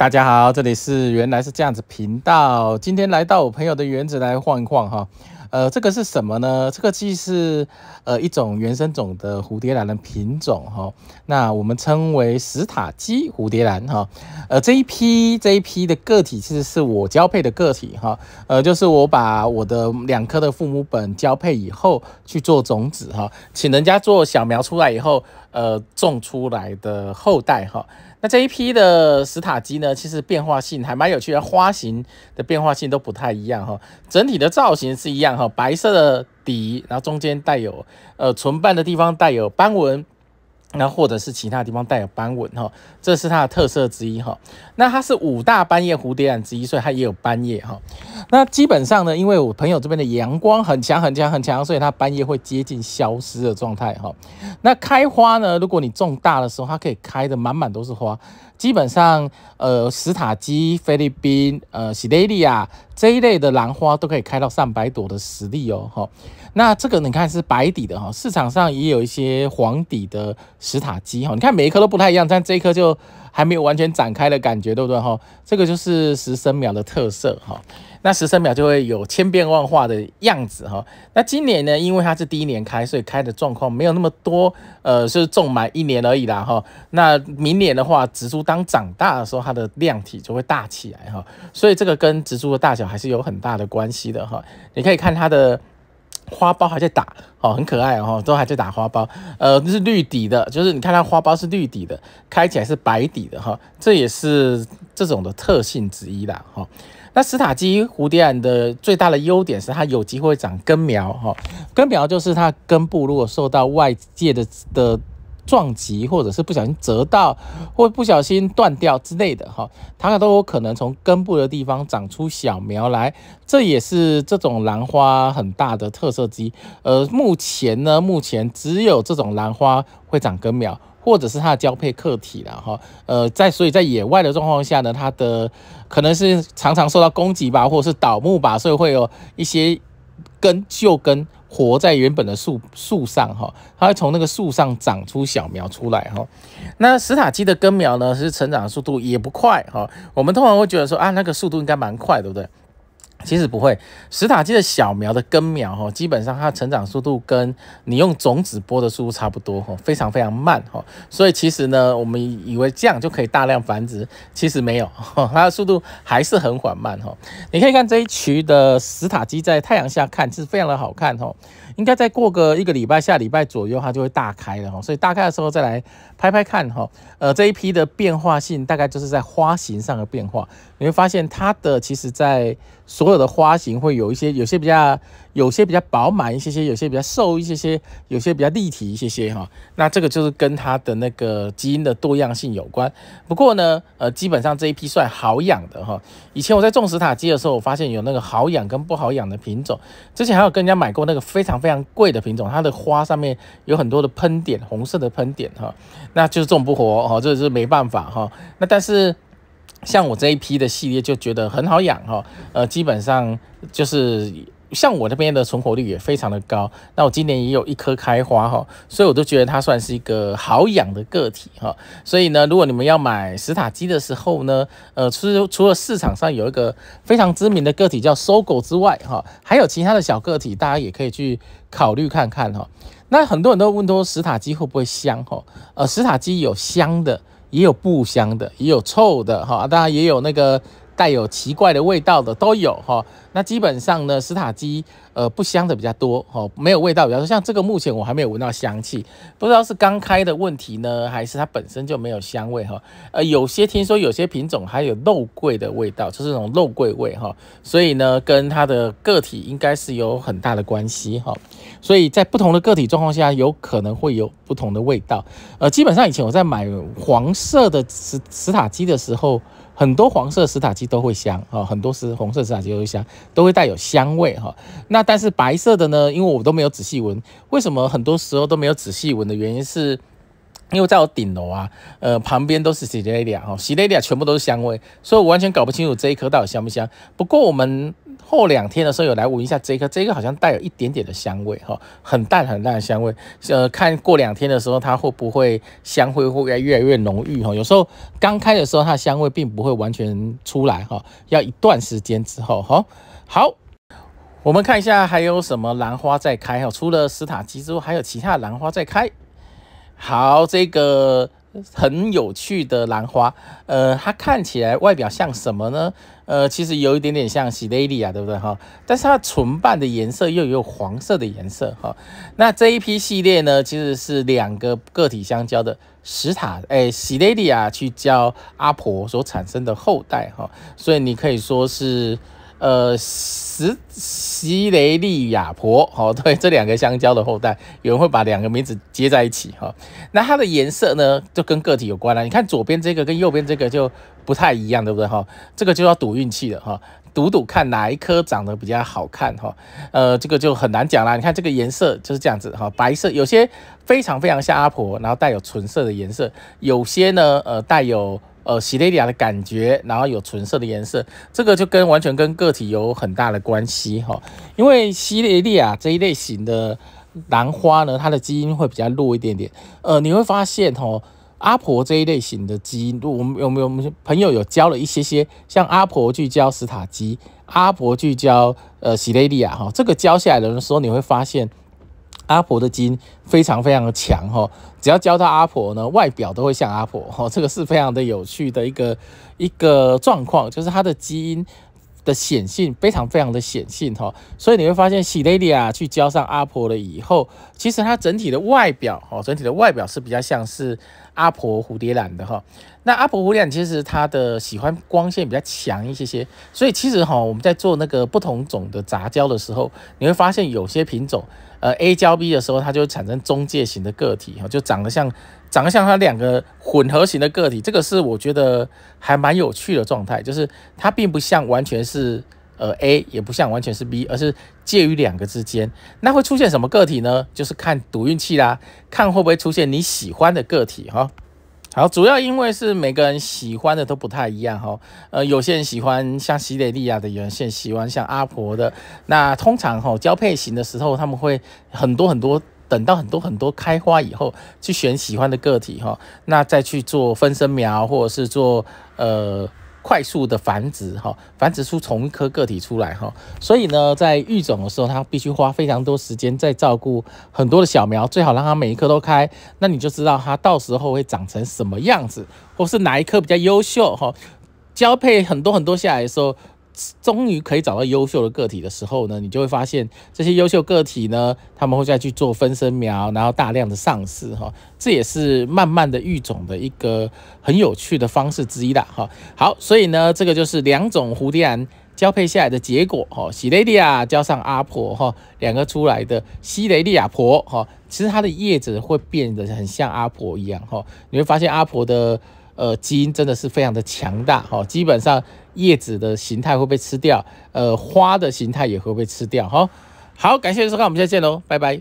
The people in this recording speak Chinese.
大家好，这里是原来是这样子频道。今天来到我朋友的园子来晃一晃哈。呃，这个是什么呢？这个既是呃一种原生种的蝴蝶兰的品种哈。那我们称为史塔基蝴蝶兰哈。呃，这一批这一批的个体其实是我交配的个体哈。呃，就是我把我的两棵的父母本交配以后去做种子哈，请人家做小苗出来以后，呃，种出来的后代哈。那这一批的史塔基呢，其实变化性还蛮有趣的，花型的变化性都不太一样哈。整体的造型是一样哈，白色的底，然后中间带有呃唇瓣的地方带有斑纹，那或者是其他地方带有斑纹哈，这是它的特色之一哈。那它是五大斑叶蝴蝶兰之一，所以它也有斑叶哈。那基本上呢，因为我朋友这边的阳光很强很强很强，所以它半夜会接近消失的状态哈。那开花呢，如果你种大的时候，它可以开的满满都是花。基本上，呃，史塔基、菲律宾、呃，喜黛利亚这一类的兰花都可以开到上百朵的实力哦。哈，那这个你看是白底的哈，市场上也有一些黄底的史塔基哈。你看每一颗都不太一样，但这颗就还没有完全展开的感觉，对不对哈？这个就是石生苗的特色哈。那十三秒就会有千变万化的样子哈。那今年呢，因为它是第一年开，所以开的状况没有那么多。呃，就是种满一年而已啦哈。那明年的话，植株当长大的时候，它的量体就会大起来哈。所以这个跟植株的大小还是有很大的关系的哈。你可以看它的花苞还在打哦，很可爱哦，都还在打花苞。呃，是绿底的，就是你看它花苞是绿底的，开起来是白底的哈。这也是这种的特性之一啦哈。那斯塔基蝴蝶兰的最大的优点是它有机会长根苗哈，根苗就是它根部如果受到外界的的撞击或者是不小心折到或不小心断掉之类的哈，它都有可能从根部的地方长出小苗来，这也是这种兰花很大的特色之一。呃，目前呢，目前只有这种兰花会长根苗。或者是它的交配客体了哈，呃，在所以，在野外的状况下呢，它的可能是常常受到攻击吧，或者是倒木吧，所以会有一些根旧根活在原本的树树上哈，它会从那个树上长出小苗出来哈。那史塔基的根苗呢，是成长速度也不快哈，我们通常会觉得说啊，那个速度应该蛮快，对不对？其实不会，石塔鸡的小苗的根苗哈，基本上它成长速度跟你用种子播的速度差不多哈，非常非常慢哈。所以其实呢，我们以为这样就可以大量繁殖，其实没有，它的速度还是很缓慢哈。你可以看这一渠的石塔鸡在太阳下看是非常的好看哈。应该再过个一个礼拜、下礼拜左右，它就会大开了哈。所以大开的时候再来拍拍看哈。呃，这一批的变化性大概就是在花型上的变化，你会发现它的其实在。所有的花型会有一些，有些比较，有些比较饱满一些些，有些比较瘦一些些，有些比较立体一些些哈。那这个就是跟它的那个基因的多样性有关。不过呢，呃，基本上这一批算好养的哈。以前我在种石塔鸡的时候，我发现有那个好养跟不好养的品种。之前还有跟人家买过那个非常非常贵的品种，它的花上面有很多的喷点，红色的喷点哈，那就是种不活哈，这是没办法哈。那但是。像我这一批的系列就觉得很好养哈，呃，基本上就是像我这边的存活率也非常的高，那我今年也有一颗开花哈，所以我都觉得它算是一个好养的个体哈。所以呢，如果你们要买石塔鸡的时候呢，呃，除除了市场上有一个非常知名的个体叫搜狗之外哈，还有其他的小个体大家也可以去考虑看看哈。那很多人都问说石塔鸡会不会香哈？呃，石塔鸡有香的。也有不香的，也有臭的哈，当然也有那个带有奇怪的味道的，都有哈。那基本上呢，斯塔基呃不香的比较多哈，没有味道比较多。像这个目前我还没有闻到香气，不知道是刚开的问题呢，还是它本身就没有香味哈。呃，有些听说有些品种还有肉桂的味道，就是那种肉桂味哈。所以呢，跟它的个体应该是有很大的关系哈。所以在不同的个体状况下，有可能会有不同的味道。呃，基本上以前我在买黄色的石石塔机的时候，很多黄色石塔机都会香啊，很多是红色石塔机都会香，都会带有香味哈。那但是白色的呢？因为我都没有仔细闻，为什么很多时候都没有仔细闻的原因是。因为在我顶楼啊，呃，旁边都是雪莉亚哈，雪莉亚全部都是香味，所以我完全搞不清楚这一颗到底香不香。不过我们后两天的时候有来闻一下这一颗，这个好像带有一点点的香味哈，很淡很淡的香味。呃，看过两天的时候，它会不会香会会越来越浓郁哈？有时候刚开的时候，它的香味并不会完全出来哈，要一段时间之后哈。好，我们看一下还有什么兰花在开哈，除了斯塔基之外，还有其他的兰花在开。好，这个很有趣的兰花，呃，它看起来外表像什么呢？呃，其实有一点点像喜蕾蒂亚，对不对哈？但是它唇瓣的颜色又有黄色的颜色哈。那这一批系列呢，其实是两个个体相交的石塔，哎，喜蕾蒂亚去教阿婆所产生的后代哈，所以你可以说是。呃，石西雷利亚婆，哦，对，这两个香蕉的后代，有人会把两个名字接在一起，哈。那它的颜色呢，就跟个体有关了。你看左边这个跟右边这个就不太一样，对不对，哈？这个就要赌运气了，哈，赌赌看哪一颗长得比较好看，哈。呃，这个就很难讲啦。你看这个颜色就是这样子，哈，白色，有些非常非常像阿婆，然后带有纯色的颜色，有些呢，呃，带有。呃，喜雷利亚的感觉，然后有纯色的颜色，这个就跟完全跟个体有很大的关系哈。因为喜雷利亚这一类型的兰花呢，它的基因会比较弱一点点。呃，你会发现哈，阿婆这一类型的基因，我们有没有朋友有教了一些些，像阿婆聚焦斯塔基，阿婆聚焦呃喜雷利亚哈，这个教下来的时候，你会发现。阿婆的基因非常非常的强哈，只要教到阿婆呢，外表都会像阿婆哈，这个是非常的有趣的一个一个状况，就是它的基因的显性非常非常的显性哈，所以你会发现雷蕾亚去教上阿婆了以后，其实它整体的外表哦，整体的外表是比较像是阿婆蝴蝶兰的哈。那阿婆蝴蝶其实它的喜欢光线比较强一些些，所以其实哈我们在做那个不同种的杂交的时候，你会发现有些品种，呃 A 交 B 的时候，它就产生中介型的个体哈，就长得像长得像它两个混合型的个体，这个是我觉得还蛮有趣的状态，就是它并不像完全是呃 A，也不像完全是 B，而是介于两个之间。那会出现什么个体呢？就是看赌运气啦，看会不会出现你喜欢的个体哈。好，主要因为是每个人喜欢的都不太一样哈。呃，有些人喜欢像西蕾利亚的，有些人喜欢像阿婆的。那通常哈交配型的时候，他们会很多很多，等到很多很多开花以后，去选喜欢的个体哈。那再去做分生苗，或者是做呃。快速的繁殖，哈，繁殖出同一颗个体出来，哈，所以呢，在育种的时候，它必须花非常多时间在照顾很多的小苗，最好让它每一颗都开，那你就知道它到时候会长成什么样子，或是哪一颗比较优秀，哈，交配很多很多下，来的时候，终于可以找到优秀的个体的时候呢，你就会发现这些优秀个体呢，他们会再去做分身苗，然后大量的上市哈，这也是慢慢的育种的一个很有趣的方式之一啦哈。好，所以呢，这个就是两种蝴蝶兰交配下来的结果哈，西雷利亚交上阿婆哈，两个出来的西雷利亚婆哈，其实它的叶子会变得很像阿婆一样哈，你会发现阿婆的。呃，基因真的是非常的强大哈，基本上叶子的形态会被吃掉，呃，花的形态也会被吃掉哈。好，感谢收看，我们下次见喽，拜拜。